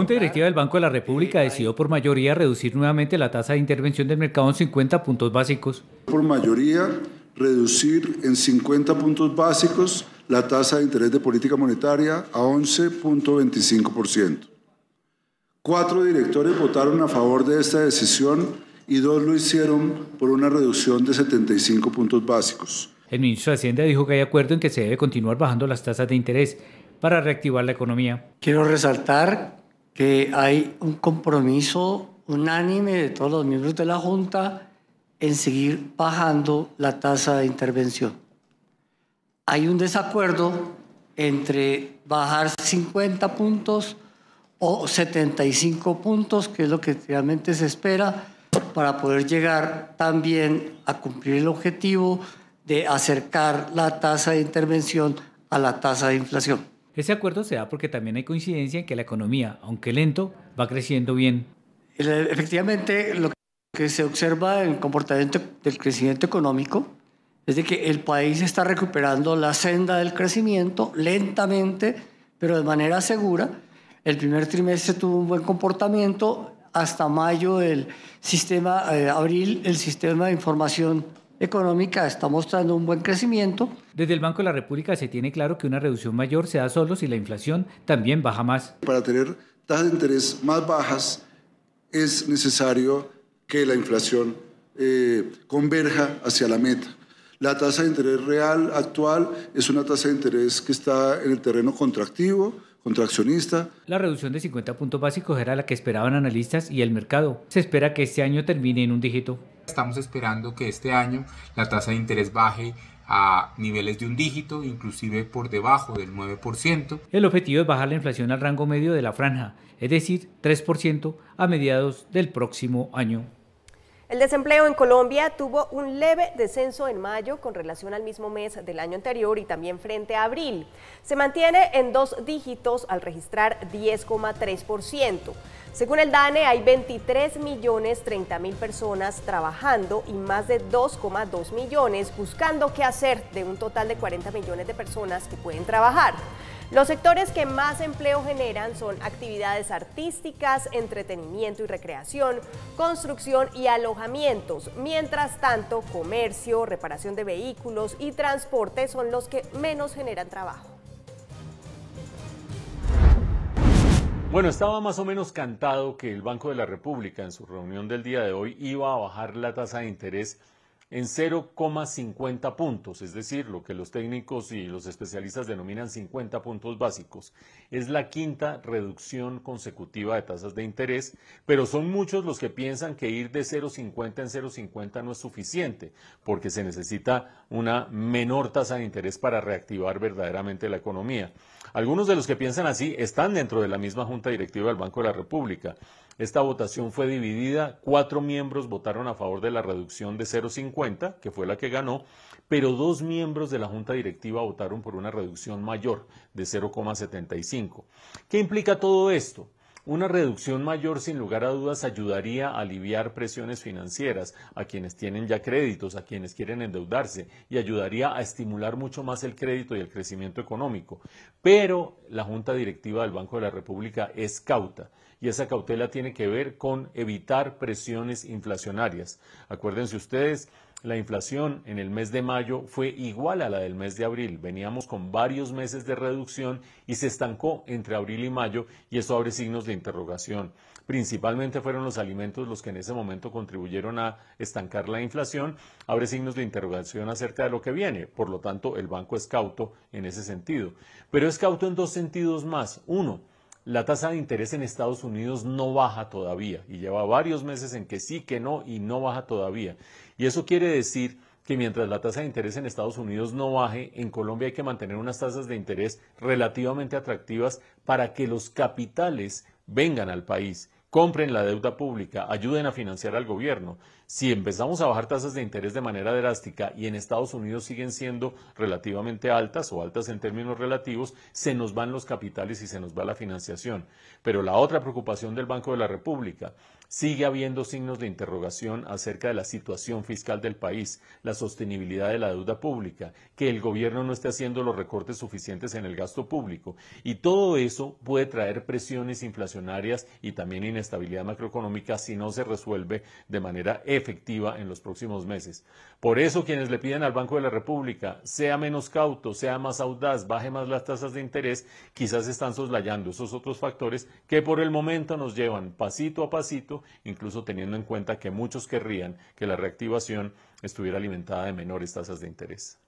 Junta Directiva del Banco de la República decidió por mayoría reducir nuevamente la tasa de intervención del mercado en 50 puntos básicos. Por mayoría reducir en 50 puntos básicos la tasa de interés de política monetaria a 11.25%. Cuatro directores votaron a favor de esta decisión y dos lo hicieron por una reducción de 75 puntos básicos. El ministro de Hacienda dijo que hay acuerdo en que se debe continuar bajando las tasas de interés para reactivar la economía. Quiero resaltar que hay un compromiso unánime de todos los miembros de la Junta en seguir bajando la tasa de intervención. Hay un desacuerdo entre bajar 50 puntos o 75 puntos, que es lo que realmente se espera, para poder llegar también a cumplir el objetivo de acercar la tasa de intervención a la tasa de inflación. Ese acuerdo se da porque también hay coincidencia en que la economía, aunque lento, va creciendo bien. Efectivamente, lo que se observa en el comportamiento del crecimiento económico es de que el país está recuperando la senda del crecimiento lentamente, pero de manera segura. El primer trimestre tuvo un buen comportamiento, hasta mayo el sistema, eh, abril, el sistema de información económica está mostrando un buen crecimiento. Desde el Banco de la República se tiene claro que una reducción mayor se da solo si la inflación también baja más. Para tener tasas de interés más bajas es necesario que la inflación eh, converja hacia la meta. La tasa de interés real actual es una tasa de interés que está en el terreno contractivo, contraccionista. La reducción de 50 puntos básicos era la que esperaban analistas y el mercado. Se espera que este año termine en un dígito. Estamos esperando que este año la tasa de interés baje a niveles de un dígito, inclusive por debajo del 9%. El objetivo es bajar la inflación al rango medio de la franja, es decir, 3% a mediados del próximo año. El desempleo en Colombia tuvo un leve descenso en mayo con relación al mismo mes del año anterior y también frente a abril. Se mantiene en dos dígitos al registrar 10,3%. Según el DANE, hay 23 millones 30 mil personas trabajando y más de 2,2 millones buscando qué hacer de un total de 40 millones de personas que pueden trabajar. Los sectores que más empleo generan son actividades artísticas, entretenimiento y recreación, construcción y alojamientos. Mientras tanto, comercio, reparación de vehículos y transporte son los que menos generan trabajo. Bueno, estaba más o menos cantado que el Banco de la República en su reunión del día de hoy iba a bajar la tasa de interés en 0,50 puntos, es decir, lo que los técnicos y los especialistas denominan 50 puntos básicos. Es la quinta reducción consecutiva de tasas de interés, pero son muchos los que piensan que ir de 0,50 en 0,50 no es suficiente, porque se necesita una menor tasa de interés para reactivar verdaderamente la economía. Algunos de los que piensan así están dentro de la misma Junta Directiva del Banco de la República. Esta votación fue dividida, cuatro miembros votaron a favor de la reducción de 0,50, que fue la que ganó, pero dos miembros de la Junta Directiva votaron por una reducción mayor de 0,75. ¿Qué implica todo esto? Una reducción mayor sin lugar a dudas ayudaría a aliviar presiones financieras a quienes tienen ya créditos, a quienes quieren endeudarse y ayudaría a estimular mucho más el crédito y el crecimiento económico. Pero la Junta Directiva del Banco de la República es cauta y esa cautela tiene que ver con evitar presiones inflacionarias. Acuérdense ustedes la inflación en el mes de mayo fue igual a la del mes de abril. Veníamos con varios meses de reducción y se estancó entre abril y mayo y eso abre signos de interrogación. Principalmente fueron los alimentos los que en ese momento contribuyeron a estancar la inflación. Abre signos de interrogación acerca de lo que viene. Por lo tanto, el banco es cauto en ese sentido. Pero es cauto en dos sentidos más. Uno, la tasa de interés en Estados Unidos no baja todavía y lleva varios meses en que sí, que no y no baja todavía. Y eso quiere decir que mientras la tasa de interés en Estados Unidos no baje, en Colombia hay que mantener unas tasas de interés relativamente atractivas para que los capitales vengan al país compren la deuda pública, ayuden a financiar al gobierno. Si empezamos a bajar tasas de interés de manera drástica y en Estados Unidos siguen siendo relativamente altas o altas en términos relativos, se nos van los capitales y se nos va la financiación. Pero la otra preocupación del Banco de la República, sigue habiendo signos de interrogación acerca de la situación fiscal del país, la sostenibilidad de la deuda pública, que el gobierno no esté haciendo los recortes suficientes en el gasto público. Y todo eso puede traer presiones inflacionarias y también estabilidad macroeconómica si no se resuelve de manera efectiva en los próximos meses. Por eso quienes le piden al Banco de la República sea menos cauto, sea más audaz, baje más las tasas de interés, quizás están soslayando esos otros factores que por el momento nos llevan pasito a pasito, incluso teniendo en cuenta que muchos querrían que la reactivación estuviera alimentada de menores tasas de interés.